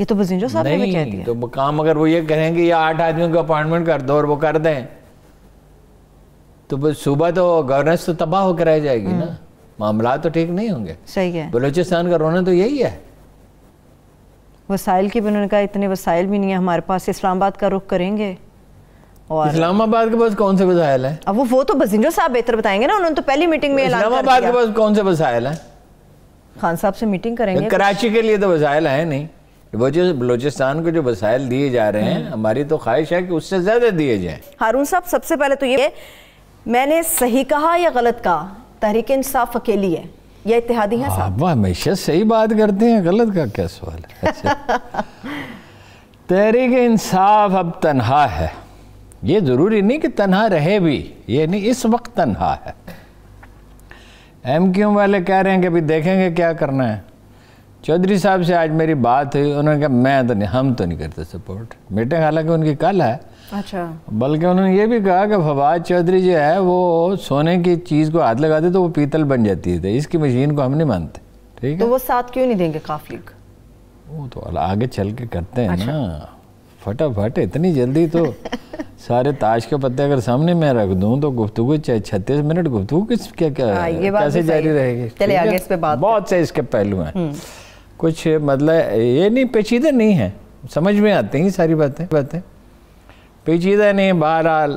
[SPEAKER 1] ये तो बजिंजो साहब ने भी कह दिया
[SPEAKER 2] तो काम अगर वो ये कहेंगे ये आठ आदमियों को अपॉइंटमेंट कर दो और वो कर दें तो सुबह तो गवर्नेंस तो तबाह होकर रह जाएगी ना हम्म। मामला तो ठीक नहीं होंगे सही है बलोचिस्तान का रोना तो यही है
[SPEAKER 1] वसाइल की उन्होंने कहा इतने वसाइल भी नहीं है हमारे पास इस्लामाबाद का रुख करेंगे और
[SPEAKER 2] इस्लामाबाद के पास कौन से वसाइल हैं
[SPEAKER 1] अब वो वो तो बजिंजो साहब बेहतर बताएंगे ना उन्होंने तो पहली मीटिंग में इस्लामाबाद के पास
[SPEAKER 2] कौन से वसाइल हैं
[SPEAKER 1] खान साहब से मीटिंग करेंगे कराची
[SPEAKER 2] के लिए तो वसाइल है नहीं वो जो बलोचिस्तान को जो वसाइल दिए जा रहे हैं हम्म। हमारी तो ख्वाहिश है कि उससे ज़्यादा दिए जाए
[SPEAKER 1] हारून साहब सबसे पहले तो ये मैंने सही कहा या गलत कहा तहरीक इंसाफ अकेली है या इतिहादी हैं
[SPEAKER 2] आप हाँ, हमेशा सही बात करते हैं गलत का क्या सवाल है अच्छा। तहरीक इंसाफ अब तनहा है ये ज़रूरी नहीं कि तनहा रहे भी ये नहीं इस वक्त तन्हा है एम क्यू वाले कह रहे हैं कि अभी देखेंगे क्या करना है चौधरी साहब से आज मेरी बात हुई उन्होंने कहा मैं तो नहीं हम तो नहीं करते सपोर्ट मीटिंग हालांकि उनकी कल है अच्छा बल्कि उन्होंने ये भी कहा कि फवाद चौधरी जो है वो सोने की चीज़ को हाथ लगाते तो वो पीतल बन जाती है इसकी मशीन को हम नहीं मानते ठीक तो
[SPEAKER 1] है तो वो साथ क्यों नहीं देंगे काफी
[SPEAKER 2] वो तो आगे चल के करते हैं अच्छा। ना फटाफट इतनी जल्दी तो सारे ताश के पत्ते अगर सामने मैं रख दूं तो गुफ्तु चाहे छत्तीस मिनट गुफ्तु किस क्या क्या आ, हाँ, ये बात कैसे जारी रहेगी चले आगे इस पे बात बहुत से इसके पहलू हैं हम्म। कुछ मतलब ये नहीं पेचीदे नहीं है समझ में आते हैं सारी बातें बातें पेचीदा नहीं बहरहाल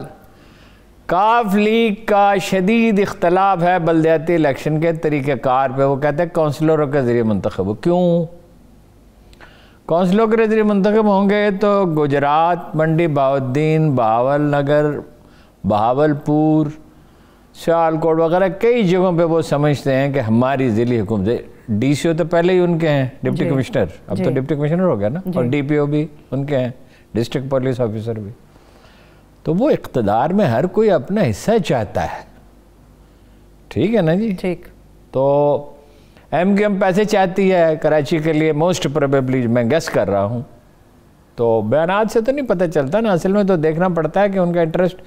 [SPEAKER 2] काफ लीग का शदीद इख्तलाफ है बलदयाती इलेक्शन के तरीक़ार पर वो कहते हैं कौंसलरों के ज़रिए मंतखब क्यों कौंसलों के ज़रिए मंतखब होंगे तो गुजरात मंडी बाउद्दीन बहावल नगर बहावलपुर सियालकोट वगैरह कई जगहों पर वो समझते हैं कि हमारी ज़िली हुकूमत डी सी ओ तो पहले ही उनके हैं डिप्टी कमिश्नर अब तो डिप्टी कमिश्नर हो गया ना और डी पी ओ भी उनके हैं डिस्ट्रिक्ट पुलिस ऑफिसर भी तो वो इकतदार में हर कोई अपना हिस्सा चाहता है ठीक है ना जी ठीक तो एम के एम पैसे चाहती है कराची के लिए मोस्ट प्रोबेबली मैं गेस कर रहा हूँ तो बयान से तो नहीं पता चलता ना असल में तो देखना पड़ता है कि उनका इंटरेस्ट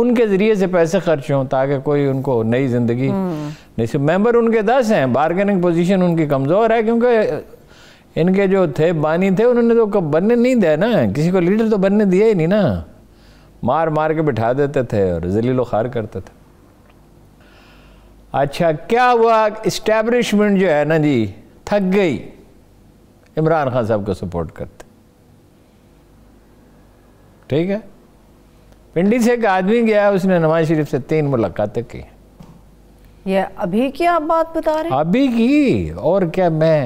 [SPEAKER 2] उनके ज़रिए से पैसे खर्च हों ताकि कोई उनको नई ज़िंदगी हम्म। नहीं मेंबर उनके दस हैं बार्गेनिंग पोजीशन उनकी कमज़ोर है क्योंकि इनके जो थे बानी थे उन्होंने तो कब बनने नहीं दिया ना किसी को लीडर तो बनने दिया ही नहीं ना मार मार के बिठा देते थे और जलीलो खार करते थे अच्छा क्या हुआ इस्टेब्लिशमेंट जो है ना जी थक गई इमरान खान साहब को सपोर्ट करते ठीक है पिंडी से एक आदमी गया उसने नवाज शरीफ से तीन मुलाकातें की
[SPEAKER 1] ये अभी की आप बात बता रहे
[SPEAKER 2] हैं अभी की और क्या मैं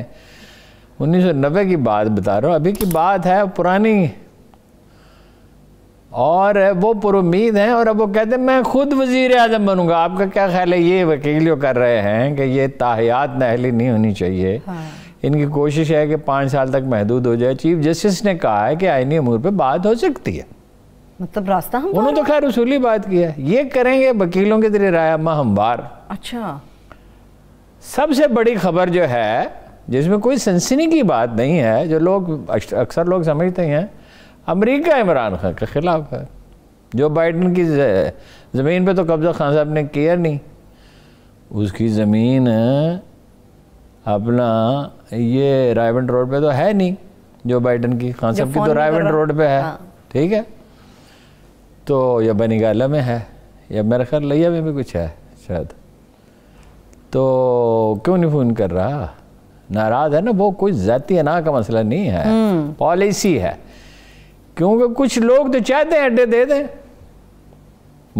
[SPEAKER 2] 1990 की बात बता रहा हूँ अभी की बात है पुरानी और वो पुरुद हैं और अब वो कहते हैं मैं खुद वजीर अजम बनूंगा आपका क्या ख्याल है ये वकील जो कर रहे हैं कि ये ताहियात नहली नहीं होनी चाहिए हाँ। इनकी कोशिश है कि पाँच साल तक महदूद हो जाए चीफ जस्टिस ने कहा है कि आइनी अमूर पर बात हो सकती है मतलब रास्ता हम उन्होंने तो खैर उसूली बात किया ये करेंगे वकीलों के जरिए राय हमवार अच्छा सबसे बड़ी खबर जो है जिसमें कोई सनसनी की बात नहीं है जो लोग अक्सर लोग समझते हैं अमेरिका इमरान खान के ख़िलाफ़ है जो बाइडन की ज़मीन पे तो कब्ज़ा खान साहब ने किया नहीं उसकी ज़मीन अपना ये रायबन रोड पे तो है नहीं जो बाइडन की खान साहब की तो रायबन रोड पे है हाँ। ठीक है तो या गाला में है या मेरा ख्याल लिया में भी कुछ है शायद तो क्यों नहीं फ़ोन कर रहा नाराज़ है ना वो कोई ज़ाती अना का मसला नहीं है हम्म। पॉलिसी है क्योंकि कुछ लोग तो चाहते हैं अड्डे दे दें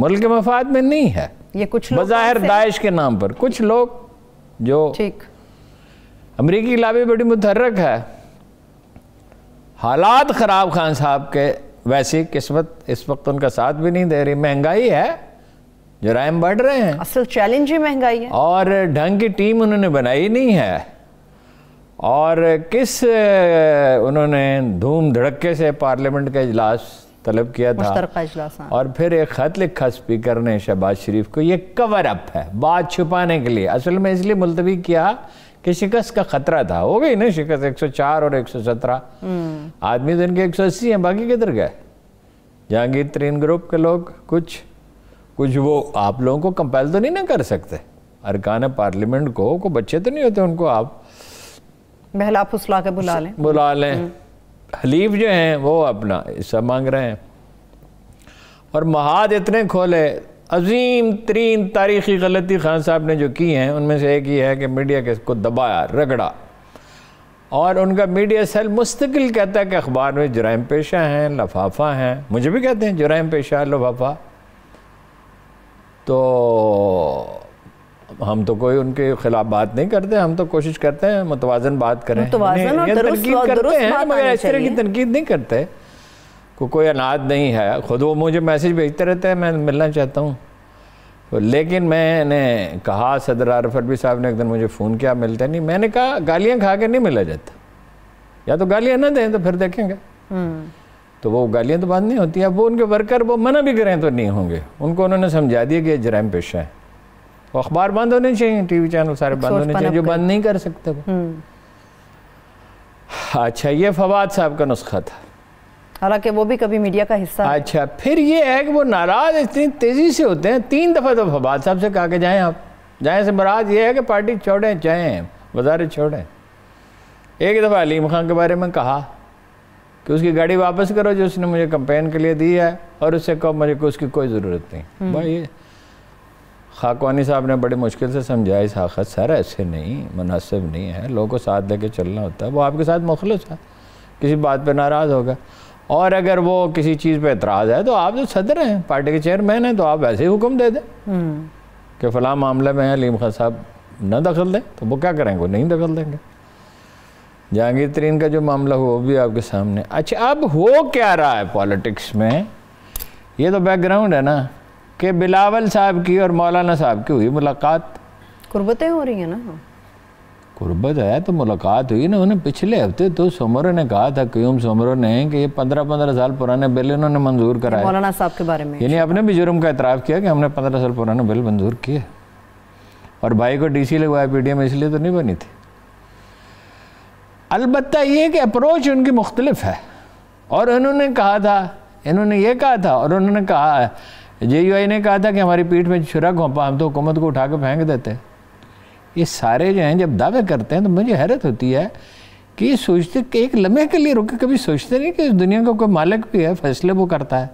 [SPEAKER 2] मुल्क के मफाद में नहीं है ये कुछ बाहर दाइश के नाम पर कुछ लोग जो ठीक अमरीकी लाबी बड़ी मुतहरक है हालात ख़राब खान साहब के वैसी किस्मत इस वक्त उनका साथ भी नहीं दे रही महंगाई है राय बढ़ रहे हैं
[SPEAKER 1] असल चैलेंज ही महंगाई है
[SPEAKER 2] और ढंग की टीम उन्होंने बनाई नहीं है और किस उन्होंने धूम धड़के से पार्लियामेंट का इजलास तलब किया था हाँ। और फिर एक ख़त लिखा स्पीकर ने शहबाज शरीफ को ये कवर अप है बात छुपाने के लिए असल में इसलिए मुलतवी किया कि शिकस्त का खतरा था हो गई ना शिकस्त 104 और 117 हम्म। आदमी तो इनके 180 हैं बाकी किधर गए जहांगीर तरीन ग्रुप के लोग कुछ कुछ वो आप लोगों को कंपेल तो नहीं ना कर सकते अरकान पार्लियामेंट को को बच्चे तो नहीं होते उनको आप बहला फुसला के बुला लें बुला लें हलीफ हम्म। जो हैं वो अपना हिस्सा मांग रहे हैं और महाद इतने खोले अजीम तरीन तारीखी गलती खान साहब ने जो की हैं उनमें से एक ही है कि मीडिया के को दबाया रगड़ा और उनका मीडिया सेल मुस्तकिल कहता है कि अखबार में जराइम पेशा हैं लफाफा हैं मुझे भी कहते हैं जराइम पेशा लफाफा तो हम तो कोई उनके खिलाफ बात नहीं करते हम तो कोशिश करते हैं मुतवाजन बात करें तनकीद की तनकीद नहीं करते को कोई अनाज नहीं है खुद वो मुझे मैसेज भेजते रहते हैं मैं मिलना चाहता हूँ तो लेकिन मैंने कहा सदर आरफ अरबी साहब ने एक दिन मुझे फ़ोन किया मिलते नहीं मैंने कहा गालियाँ खा के नहीं मिला जाता या तो गालियाँ ना दें तो फिर देखेंगे हम्म। तो वो गालियाँ तो बात नहीं होती अब वो उनके वर्कर वो मना भी करें तो नहीं होंगे उनको उन्होंने समझा दिया कि ये जराम पेशा है वो अखबार बंद होने चाहिए टीवी चैनल सारे बंद होने चाहिए जो बंद नहीं कर सकते वो हम्म। अच्छा ये फवाद साहब का नुस्खा था हालांकि वो भी कभी मीडिया का हिस्सा अच्छा फिर ये है कि वो नाराज इतनी तेजी से होते हैं तीन दफा तो फवाद साहब से कहा के जाए आप जाए से मराज ये है कि पार्टी छोड़ें जाए वजारे छोड़ें एक दफ़ा अलीम खान के बारे में कहा कि उसकी गाड़ी वापस करो जो उसने मुझे कंपेन के लिए दी है और उससे कहो मुझे को उसकी कोई ज़रूरत नहीं भाई हम्म। खाकवानी साहब ने बड़े मुश्किल से समझाया इस हाखत सर ऐसे नहीं मुनासिब नहीं है लोगों को साथ लेके चलना होता है वो आपके साथ मुखलस है किसी बात पे नाराज़ होगा और अगर वो किसी चीज़ पे एतराज़ है तो आप जो तो सदर हैं पार्टी के चेयरमैन हैं तो आप वैसे ही हुक्म दे दें हम्म। कि फ़लाँ मामले में अलीम खान साहब न दखल दें तो वो क्या करेंगे वो नहीं दखल देंगे जहांगीर तरीन का जो मामला हुआ वो भी आपके सामने अच्छा अब हो क्या रहा है पॉलिटिक्स में ये तो बैकग्राउंड है ना कि बिलावल साहब की और मौलाना साहब की हुई मुलाकात
[SPEAKER 1] कुर्बतें हो रही हैं ना
[SPEAKER 2] गुरबत है तो मुलाकात हुई ना उन्हें पिछले हफ्ते तो सोमरों ने कहा था क्यूम सोमरों ने कि ये पंद्रह पंद्रह साल पुराने बिल इन्होंने मंजूर कराया
[SPEAKER 1] मौलाना साहब के बारे में
[SPEAKER 2] यानी अपने भी जुर्म का इतराफ़ किया कि हमने पंद्रह साल पुराने बिल मंजूर किए और भाई को डी सी लगवाया पी पीडीएम इसलिए तो नहीं बनी थी अलबत् ये कि अप्रोच उनकी मुख्तलिफ है और उन्होंने कहा था इन्होंने ये कहा था और उन्होंने कहा जे ने कहा था कि हमारी पीठ में छुरा घोंपा हम तो हुकूमत को उठा के फेंक देते हैं ये सारे जो हैं जब दावे करते हैं तो मुझे हैरत होती है कि ये सोचते कि एक लम्हे के लिए रुके कभी सोचते नहीं कि इस दुनिया का कोई मालिक भी है फैसले वो करता है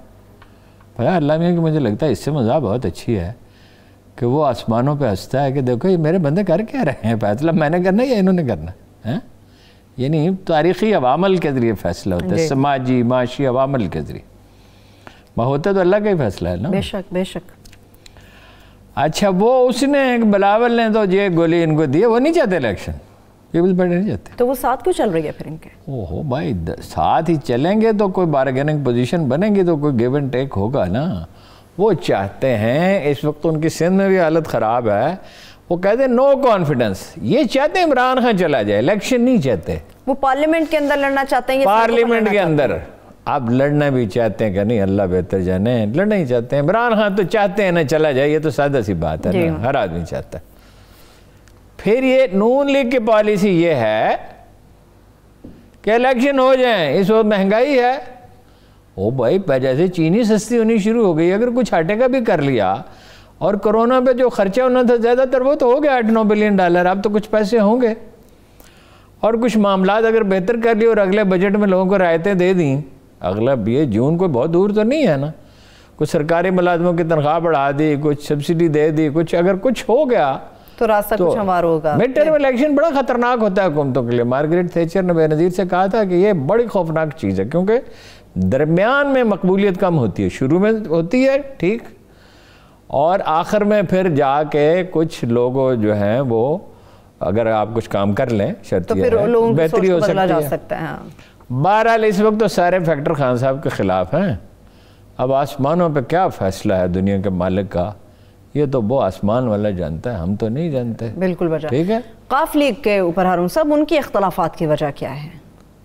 [SPEAKER 2] भया अल्लाह मियाँ कि मुझे लगता है इससे मज़ा बहुत अच्छी है कि वो आसमानों पे हंसता है कि देखो ये मेरे बंदे कर क्या रहे हैं फैसला मैंने करना या इन्होंने करना है यानी तारीख़ी अवामल के ज़रिए फैसला होता है समाजी माशी अवामल के ज़रिए होता तो अल्लाह का ही फैसला है ना
[SPEAKER 1] बेशक बेशक
[SPEAKER 2] अच्छा वो उसने बलावल ने तो ये गोली इनको दी वो नहीं चाहते इलेक्शन पीपल्स पार्टी नहीं चाहते
[SPEAKER 1] तो वो साथ क्यों चल रही है फिर इनके
[SPEAKER 2] ओहो भाई साथ ही चलेंगे तो कोई बारगेनिंग पोजीशन बनेगी तो कोई गिव एंड टेक होगा ना वो चाहते हैं इस वक्त उनकी सिंध में भी हालत ख़राब है वो कहते हैं नो कॉन्फिडेंस ये चाहते हैं इमरान खान चला जाए इलेक्शन नहीं चाहते
[SPEAKER 1] वो पार्लियामेंट के अंदर लड़ना चाहते हैं पार्लियामेंट
[SPEAKER 2] के अंदर आप लड़ना भी चाहते हैं क्या नहीं अल्लाह बेहतर जाने लड़ना ही चाहते हैं इमरान खान तो चाहते हैं ना चला जाए ये तो सादा सी बात है ना हर आदमी चाहता है फिर ये नून लीग की पॉलिसी ये है कि इलेक्शन हो जाए इस वक्त महंगाई है ओ भाई से चीनी सस्ती होनी शुरू हो गई अगर कुछ हटे का भी कर लिया और कोरोना पे जो खर्चा होना था ज़्यादातर वो तो हो गया आठ नौ बिलियन डॉलर अब तो कुछ पैसे होंगे और कुछ मामला अगर बेहतर कर लिए और अगले बजट में लोगों को रायतें दे दी अगला बी जून को बहुत दूर तो नहीं है ना कुछ सरकारी मुलाजमों की तनख्वाह बढ़ा दी कुछ सब्सिडी दे दी कुछ अगर कुछ हो गया तो रास्ता तो कुछ हमारा होगा मिड टर्म इलेक्शन बड़ा खतरनाक होता है हुकूमतों के लिए मार्गरेट थेचर ने बेनज़ीर से कहा था कि ये बड़ी खौफनाक चीज़ है क्योंकि दरमियान में मकबूलियत कम होती है शुरू में होती है ठीक और आखिर में फिर जाके कुछ लोगों जो हैं वो अगर आप कुछ काम कर लें शर्त तो फिर लोगों बेहतरी हो सकता है हाँ। बहरहाल इस वक्त तो सारे फैक्टर खान साहब के ख़िलाफ़ हैं अब आसमानों पे क्या फ़ैसला है दुनिया के मालिक का ये तो वो आसमान वाला जानता है हम तो नहीं जानते बिल्कुल
[SPEAKER 1] ठीक है काफ लीग के ऊपर हारून साहब उनकी अख्तलाफात की वजह क्या है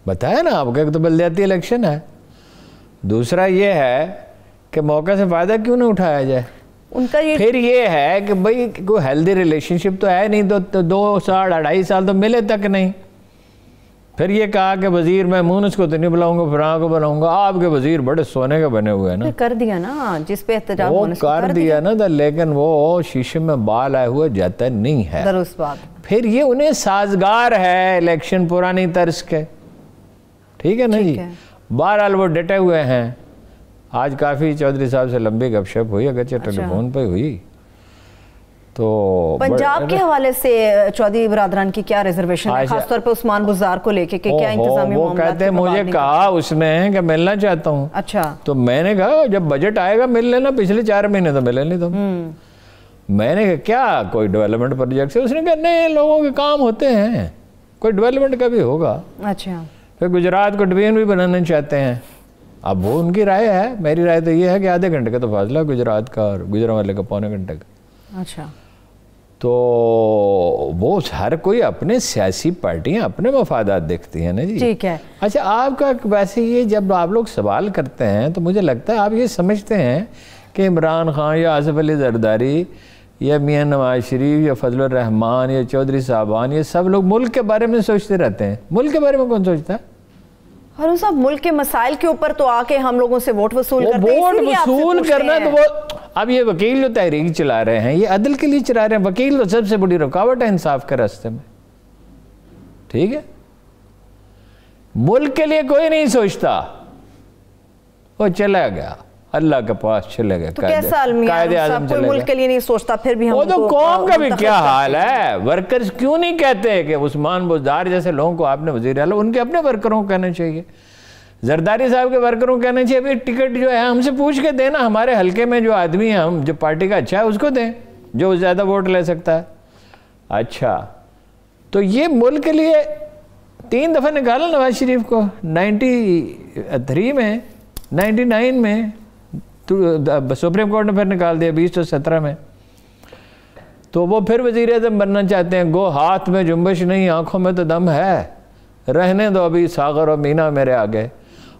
[SPEAKER 2] बताया ना आपका एक तो बलदियाती इलेक्शन है दूसरा ये है कि मौके से फ़ायदा क्यों नहीं उठाया जाए उनका ये फिर ये है कि भाई कोई हेल्दी रिलेशनशिप तो है नहीं तो, तो दो साल अढ़ाई साल तो मिले तक नहीं फिर ये कहा कि वजीर मैं मोहनस को तो नहीं बुलाऊंगा फिर को बुलाऊंगा आपके वजीर बड़े सोने के बने हुए ना
[SPEAKER 1] कर दिया ना जिस पे वो कर, कर
[SPEAKER 2] दिया ना था तो लेकिन वो शीशे में बाल आए हुए जाता नहीं है बात फिर ये उन्हें साजगार है इलेक्शन पुरानी तर्ज के ठीक है ना जी बहरहाल वो डटे हुए हैं आज काफ़ी चौधरी साहब से लंबी गपशप हुई अगरचे अच्छा। टेलीफोन पर हुई तो पंजाब के हवाले
[SPEAKER 1] से चौधरी बरादरान की क्या रिजर्वेशन है हाँ खासतौर पर उस्मान बुजार को लेके कि क्या इंतजामी वो कहते हैं मुझे
[SPEAKER 2] कहा उसने कि मिलना चाहता हूँ अच्छा तो मैंने कहा जब बजट आएगा मिल लेना पिछले चार महीने तो मिले नहीं तुम हम्म। मैंने कहा क्या कोई डेवलपमेंट प्रोजेक्ट है उसने कहा नहीं लोगों के काम होते हैं कोई डेवलपमेंट का भी होगा अच्छा फिर गुजरात को डबेन भी बनाना चाहते हैं अब वो उनकी राय है मेरी राय तो ये है कि आधे घंटे का तो फासला गुजरात का और गुजरा वाले का पौने घंटे का अच्छा तो वो हर कोई अपने सियासी पार्टियां अपने मफादात देखती हैं ना जी ठीक है अच्छा आपका वैसे ये जब आप लोग सवाल करते हैं तो मुझे लगता है आप ये समझते हैं कि इमरान खान या आसफ़ अली जरदारी या मियाँ नवाज शरीफ या फजल रहमान या चौधरी साहबान ये सब लोग मुल्क के बारे में सोचते रहते हैं मुल्क के बारे में कौन सोचता है
[SPEAKER 1] और साहब मुल्क के मसाइल के ऊपर तो आके हम लोगों से वोट वसूल वो वोट वसूल करना तो वो
[SPEAKER 2] अब ये वकील जो तहरीक चला रहे हैं ये अदल के लिए चला रहे हैं वकील तो सबसे बड़ी रुकावट है इंसाफ के रास्ते में ठीक है मुल्क के लिए कोई नहीं सोचता वो चला गया अल्लाह के पास चले गए तो
[SPEAKER 1] तो कौम का भी क्या हाल
[SPEAKER 2] है वर्कर्स क्यों नहीं कहते कि उस्मान बुजदार जैसे लोगों को आपने वजीर अला उनके अपने वर्करों को कहना चाहिए जरदारी साहब के वर्करों को कहना चाहिए टिकट जो है हमसे पूछ के देना हमारे हल्के में जो आदमी है हम जो पार्टी का अच्छा है उसको दें जो ज़्यादा वोट ले सकता है अच्छा तो ये मुल्क के लिए तीन दफ़ा निकाला नवाज शरीफ को 93 थ्री में नाइन्टी नाइन में तो सुप्रीम कोर्ट ने फिर निकाल दिया बीस सौ सत्रह में तो वो फिर वज़ी अजम बनना चाहते हैं गो हाथ में जुम्बश नहीं आँखों में तो दम है रहने दो अभी सागर और मीना मेरे आगे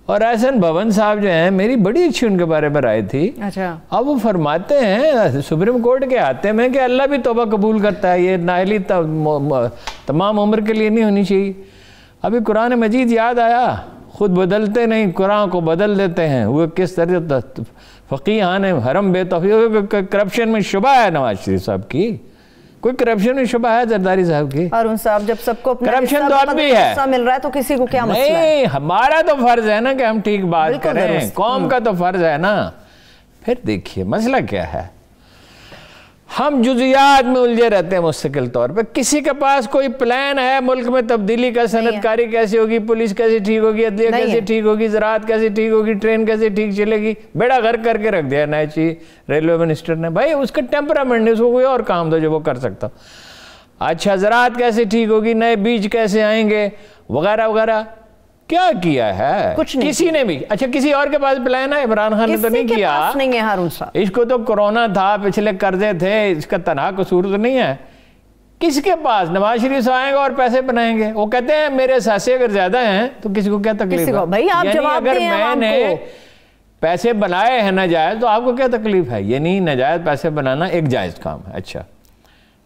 [SPEAKER 2] और एहसन भवन साहब जो हैं मेरी बड़ी अच्छी उनके बारे में राय थी अच्छा अब वो फरमाते हैं सुप्रीम कोर्ट के आते में कि अल्लाह भी तोबा कबूल करता है ये नाहली तमाम उम्र के लिए नहीं होनी चाहिए अभी कुरान मजीद याद आया खुद बदलते नहीं कुरान को बदल देते हैं वो किस तरह फकीहान आन हरम बेतफी करप्शन में शुबा है नवाज शरीफ साहब की कोई करप्शन में शुबा है जरदारी साहब की अरुण साहब जब सबको करप्शन तो अब भी है
[SPEAKER 1] मिल रहा है तो किसी को क्या मसला नहीं
[SPEAKER 2] हमारा तो फर्ज है ना कि हम ठीक बात करें कौम हम्म। का तो फर्ज है ना फिर देखिए मसला क्या है हम जुजियात में उलझे रहते हैं मुस्तकिल तौर पर किसी के पास कोई प्लान है मुल्क में तब्दीली का सनतकारी कैसे होगी पुलिस कैसे ठीक होगी अदलिया कैसे ठीक होगी ज़रात कैसे ठीक होगी ट्रेन कैसे ठीक चलेगी बेड़ा घर करके रख दिया चीज रेलवे मिनिस्टर ने भाई उसका टेम्परामेंट नहीं उसको कोई और काम दो जो वो कर सकता अच्छा ज़रात कैसे ठीक होगी नए बीज कैसे आएंगे वगैरह वगैरह क्या किया है कुछ नहीं किसी ने भी अच्छा किसी और के पास प्लान है इमरान खान ने तो नहीं किया नहीं है हारून साहब इसको तो कोरोना था पिछले कर्जे थे इसका तना कसूर तो नहीं है किसके पास नवाज शरीफ आएंगे और पैसे बनाएंगे वो कहते हैं मेरे सासे अगर ज्यादा हैं तो किसी को क्या तकलीफ है भाई आप जवाब अगर मैंने पैसे बनाए हैं नाजायज तो आपको क्या तकलीफ है ये नहीं नाजायज पैसे बनाना एक जायज काम है अच्छा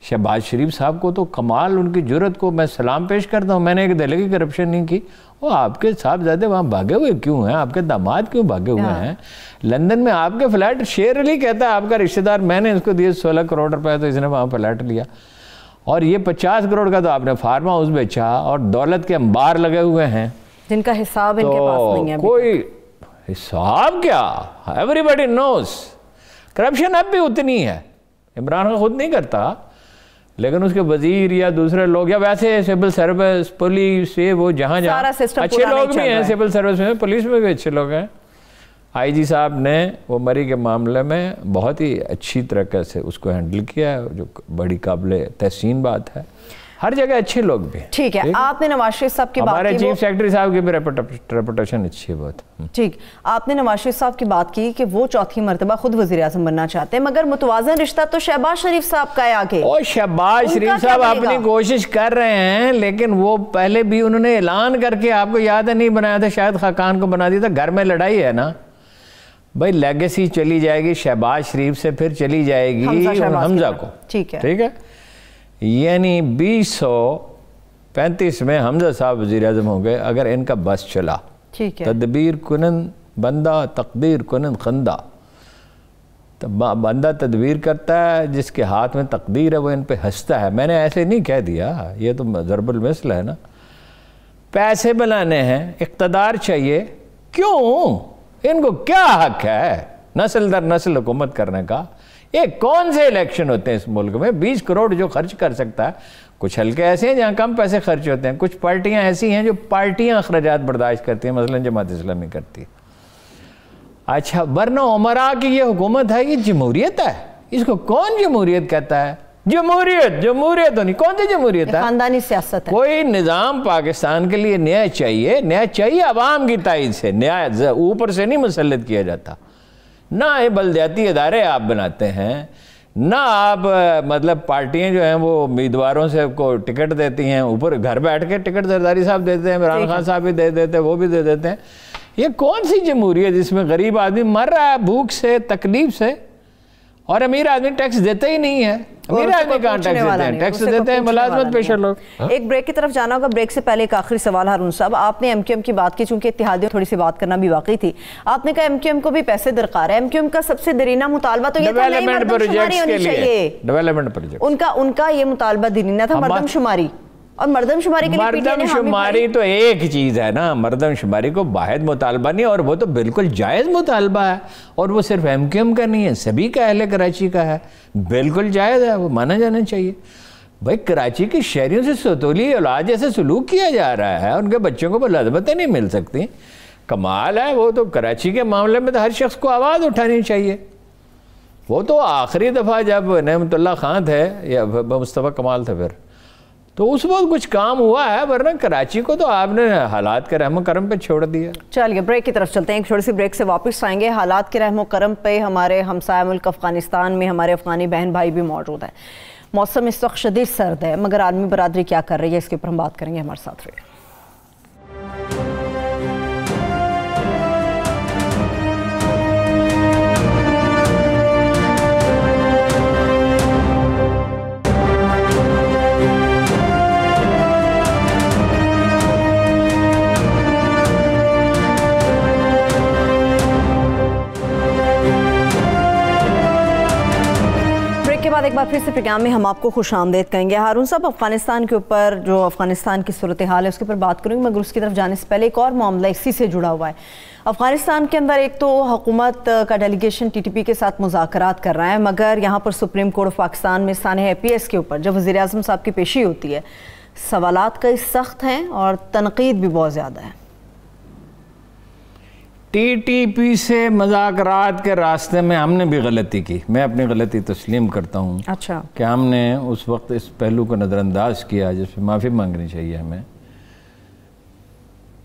[SPEAKER 2] शहबाज शरीफ साहब को तो कमाल उनकी जरूरत को मैं सलाम पेश करता हूँ मैंने एक दिल की करप्शन नहीं की वो आपके साहबजादे वहाँ भागे हुए क्यों हैं आपके दामाद क्यों भागे हुए हाँ। हैं लंदन में आपके फ्लैट शेर अली कहता है आपका रिश्तेदार मैंने इसको दिए सोलह करोड़ रुपए तो इसने वहाँ फ्लैट लिया और ये पचास करोड़ का तो आपने फार्म हाउस बेचा और दौलत के अंबार लगे हुए हैं
[SPEAKER 1] जिनका हिसाब तो पास नहीं है
[SPEAKER 2] कोई हिसाब क्या एवरीबडी नोस करप्शन अब भी उतनी है इमरान खान खुद नहीं करता लेकिन उसके वजीर या दूसरे लोग या वैसे सिविल सर्विस पुलिस से वो जहाँ जहाँ अच्छे लोग भी हैं सिविल सर्विस में पुलिस में भी अच्छे लोग हैं आईजी साहब ने वो मरी के मामले में बहुत ही अच्छी तरीके से उसको हैंडल किया है जो बड़ी काबिल तहसीन बात है हर जगह अच्छे लोग भी ठीक है
[SPEAKER 1] आपने नवाज शरीफ साहब की बात की चीफ
[SPEAKER 2] सेक्रेटरी साहब की भी रेपुटेशन अच्छी है बहुत हम्म। ठीक
[SPEAKER 1] आपने नवाज शरीफ साहब की बात की कि वो चौथी मरतबा खुद वजी अजम बनना चाहते हैं मगर मुतवाजन रिश्ता तो शहबाज
[SPEAKER 2] शरीफ साहब का है आगे और शहबाज शरीफ साहब अपनी कोशिश कर रहे हैं लेकिन वो पहले भी उन्होंने ऐलान करके आपको याद नहीं बनाया था शायद खाकान को बना दिया था घर में लड़ाई है ना भाई लेगेसी चली जाएगी शहबाज शरीफ से फिर चली जाएगी हमजा को ठीक है ठीक है यानी बीस सौ पैंतीस में हमजा साहब वजी अजम हो गए अगर इनका बस चला ठीक है तदबीर कुनन बंदा तकदीर कुनन खंदा तो बंदा तदबीर करता है जिसके हाथ में तकदीर है वो इन पर हंसता है मैंने ऐसे नहीं कह दिया ये तो ज़रबुलमसल है ना पैसे बनाने हैं इकतदार चाहिए क्यों इनको क्या हक है नस्ल दर नस्ल हुकूमत करने का ये कौन से इलेक्शन होते हैं इस मुल्क में बीस करोड़ जो खर्च कर सकता है कुछ हल्के ऐसे हैं जहाँ कम पैसे खर्च होते हैं कुछ पार्टियाँ ऐसी हैं जो पार्टियाँ अखराज बर्दाश्त करती हैं मसला जमात इस्लामी करती है अच्छा वरना उमरा की ये हुकूमत है ये जमहूरियत है इसको कौन जमहूरियत कहता है जमहूरियत जमहूरियत होनी कौन सी जमहूरियत है खानदानी सियासत कोई निज़ाम पाकिस्तान के लिए न्याय चाहिए न्याय चाहिए आवाम की तइज से न्याय ऊपर से नहीं मुसलत किया जाता ना ये बलद्याती इदारे आप बनाते हैं ना आप मतलब पार्टियां जो हैं वो उम्मीदवारों से को टिकट देती हैं ऊपर घर बैठ के टिकट जरदारी साहब देते हैं इमरान खान साहब भी दे देते हैं वो भी दे देते हैं ये कौन सी है जिसमें गरीब आदमी मर रहा है भूख से तकलीफ से और अमीर आदमी टैक्स देते ही नहीं है अमीर आदमी कहाँ टैक्स देते हैं टैक्स देते हैं मुलाजमत पेशा लोग हाँ? एक ब्रेक की तरफ जाना होगा
[SPEAKER 1] ब्रेक से पहले एक आखिरी सवाल हारून साहब आपने एम की बात की चूंकि इतिहादियों थोड़ी सी बात करना भी वाकई थी आपने कहा एम एम को भी पैसे दरकार है एम का सबसे दरीना मुतालबा तो डेवलपमेंट प्रोजेक्ट उनका उनका ये मुतालबा दरीना था मरदम शुमारी और मरदमशुमारी के मरदमशुमारी तो
[SPEAKER 2] एक चीज़ है ना मरदमशुमारी को बाहद मुतालबा नहीं और वो तो बिल्कुल जायज़ मुतालबा है और वो सिर्फ एम क्यू एम का नहीं है सभी का अहल कराची का है बिल्कुल जायज़ है वो माना जाना चाहिए भाई कराची के शहरीों से सतोली औलाद जैसे सलूक किया जा रहा है उनके बच्चों को मुलाजमतें नहीं मिल सकती कमाल है वो तो कराची के मामले में तो हर शख्स को आवाज़ उठानी चाहिए वो तो आखिरी दफ़ा जब नहमतुल्ला खान थे या मुस्तफ़ा कमाल थे फिर तो उस वक्त कुछ काम हुआ है वरना कराची को तो आपने हालात के रहमो करम पे छोड़ दिया चलिए ब्रेक की तरफ चलते हैं एक छोटी सी ब्रेक से
[SPEAKER 1] वापस आएंगे हालात के रहमो करम पे हमारे हमसाय मुल्क अफगानिस्तान में हमारे अफगानी बहन भाई भी मौजूद है मौसम इस वक्त शदीद सर्द है मगर आदमी बरदरी क्या कर रही है इसके ऊपर हम बात करेंगे हमारे साथ रहिए बाद एक बार फिर से प्रोग्राम में हम आपको खुश आमदेद कहेंगे हारून साहब अफगानिस्तान के ऊपर जो अफगानिस्तान की सूरत हाल है उसके ऊपर बात करूँगी मगर उसकी तरफ जाने से पहले एक और मामला इसी से जुड़ा हुआ है अफगानिस्तान के अंदर एक तो हुकूमत का डेलीगेशन टी टी पी के साथ मुजाकरात कर रहा है मगर यहाँ पर सुप्रीम कोर्ट ऑफ पाकिस्तान में सान ए पी एस के ऊपर जब वजी अजम साहब की पेशी होती है सवालत कई सख्त हैं और तनकीद भी बहुत ज़्यादा है
[SPEAKER 2] टीटीपी से मजाकरात के रास्ते में हमने भी गलती की मैं अपनी गलती तस्लीम करता हूँ अच्छा कि हमने उस वक्त इस पहलू को नज़रअंदाज किया जिसमें माफ़ी मांगनी चाहिए हमें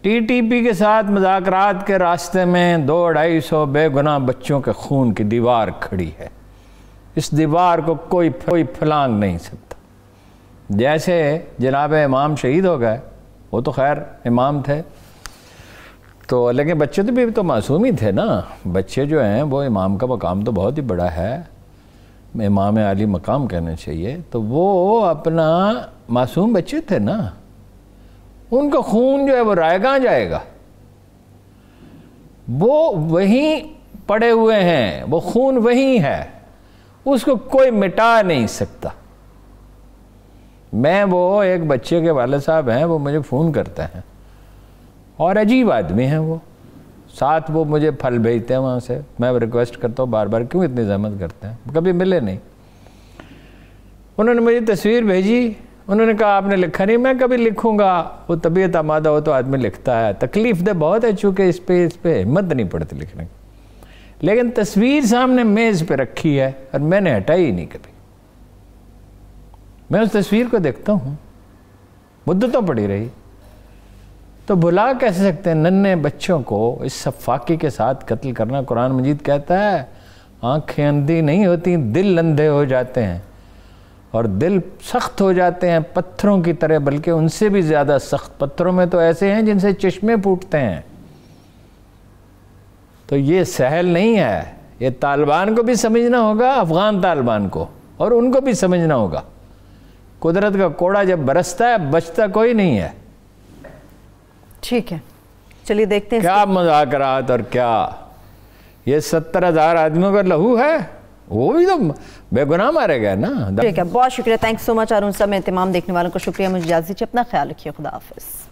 [SPEAKER 2] टीटीपी के साथ मजाकरात के रास्ते में दो ढाई सौ बेगुना बच्चों के खून की दीवार खड़ी है इस दीवार को कोई कोई फलांग नहीं सकता जैसे जनाब इमाम शहीद हो गए वो तो खैर इमाम थे तो लेकिन बच्चे तो भी तो मासूम ही थे ना बच्चे जो हैं वो इमाम का मकाम तो बहुत ही बड़ा है इमाम आली मकाम कहना चाहिए तो वो अपना मासूम बच्चे थे ना उनका खून जो है वो रायगा जाएगा वो वहीं पड़े हुए हैं वो खून वहीं है उसको कोई मिटा नहीं सकता मैं वो एक बच्चे के वाले साहब हैं वो मुझे फ़ोन करते हैं और अजीब आदमी हैं वो साथ वो मुझे फल भेजते हैं वहाँ से मैं रिक्वेस्ट करता हूँ बार बार क्यों इतनी जहमत करते हैं कभी मिले नहीं उन्होंने मुझे तस्वीर भेजी उन्होंने कहा आपने लिखा नहीं मैं कभी लिखूंगा वो तबीयत आमादा हो तो आदमी लिखता है तकलीफ दे बहुत है चूँकि इस पर इस पर हिम्मत नहीं पड़ती लिखने की लेकिन तस्वीर सामने मेज़ पे रखी है और मैंने हटाई ही नहीं कभी मैं उस तस्वीर को देखता हूँ मुद्दतों पड़ी रही तो बुला कैसे सकते हैं नन्हे बच्चों को इस सफाकी के साथ कत्ल करना कुरान मजीद कहता है आँखें अंधी नहीं होती दिल अंधे हो जाते हैं और दिल सख्त हो जाते हैं पत्थरों की तरह बल्कि उनसे भी ज़्यादा सख्त पत्थरों में तो ऐसे हैं जिनसे चश्मे फूटते हैं तो ये सहल नहीं है ये तालिबान को भी समझना होगा अफ़गान तालिबान को और उनको भी समझना होगा कुदरत का कोड़ा जब बरसता है बचता कोई नहीं है ठीक है चलिए देखते हैं क्या मजाक था और क्या ये सत्तर हजार आदमियों का लहू है वो भी तो बेगुनाह मारे गए ना ठीक है
[SPEAKER 1] बहुत शुक्रिया थैंक्स सो मच और सब मैं तमाम देखने वालों को शुक्रिया मुझे इजाजत अपना ख्याल रखिए खुदा हाफिज़